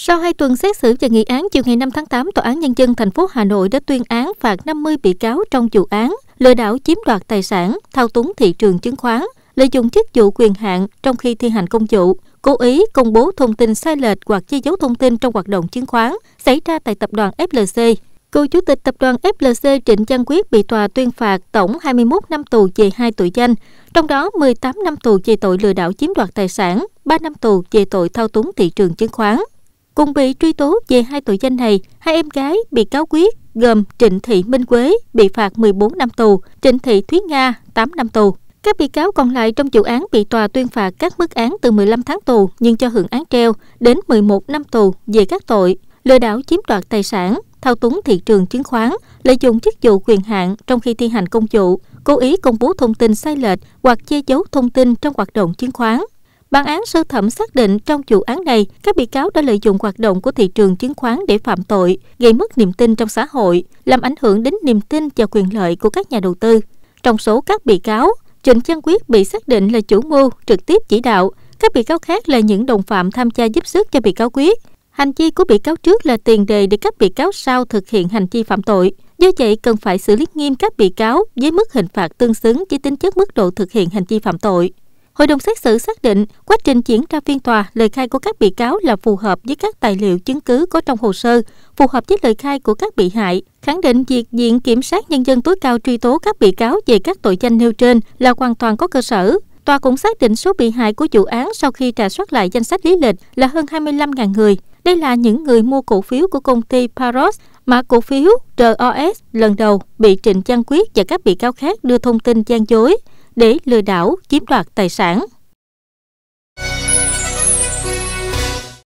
Sau 2 tuần xét xử và nghị án, chiều ngày 5 tháng 8, Tòa án Nhân dân thành phố Hà Nội đã tuyên án phạt 50 bị cáo trong vụ án lừa đảo chiếm đoạt tài sản, thao túng thị trường chứng khoán, lợi dụng chức vụ quyền hạn trong khi thi hành công vụ, cố ý công bố thông tin sai lệch hoặc che giấu thông tin trong hoạt động chứng khoán xảy ra tại tập đoàn FLC. Cựu chủ tịch tập đoàn FLC Trịnh Văn Quyết bị tòa tuyên phạt tổng 21 năm tù về hai tội danh, trong đó 18 năm tù về tội lừa đảo chiếm đoạt tài sản, 3 năm tù về tội thao túng thị trường chứng khoán. Cùng bị truy tố về hai tội danh này, hai em gái bị cáo quyết gồm Trịnh Thị Minh Quế bị phạt 14 năm tù, Trịnh Thị Thúy Nga 8 năm tù. Các bị cáo còn lại trong vụ án bị tòa tuyên phạt các mức án từ 15 tháng tù nhưng cho hưởng án treo đến 11 năm tù về các tội lừa đảo chiếm đoạt tài sản, thao túng thị trường chứng khoán, lợi dụng chức vụ quyền hạn trong khi thi hành công vụ, cố ý công bố thông tin sai lệch hoặc che giấu thông tin trong hoạt động chứng khoán, Bản án sơ thẩm xác định trong vụ án này, các bị cáo đã lợi dụng hoạt động của thị trường chứng khoán để phạm tội, gây mất niềm tin trong xã hội, làm ảnh hưởng đến niềm tin và quyền lợi của các nhà đầu tư. Trong số các bị cáo, Trịnh Chân Quyết bị xác định là chủ mưu trực tiếp chỉ đạo, các bị cáo khác là những đồng phạm tham gia giúp sức cho bị cáo Quyết. Hành vi của bị cáo trước là tiền đề để các bị cáo sau thực hiện hành vi phạm tội. Do vậy, cần phải xử lý nghiêm các bị cáo với mức hình phạt tương xứng với tính chất mức độ thực hiện hành vi phạm tội. Hội đồng xét xử xác định quá trình diễn ra phiên tòa, lời khai của các bị cáo là phù hợp với các tài liệu chứng cứ có trong hồ sơ, phù hợp với lời khai của các bị hại. Khẳng định việc Viện Kiểm sát Nhân dân tối cao truy tố các bị cáo về các tội danh nêu trên là hoàn toàn có cơ sở. Tòa cũng xác định số bị hại của vụ án sau khi trà soát lại danh sách lý lịch là hơn 25.000 người. Đây là những người mua cổ phiếu của công ty Paros mã cổ phiếu ROS lần đầu bị Trịnh Văn Quyết và các bị cáo khác đưa thông tin gian dối để lừa đảo chiếm đoạt tài sản.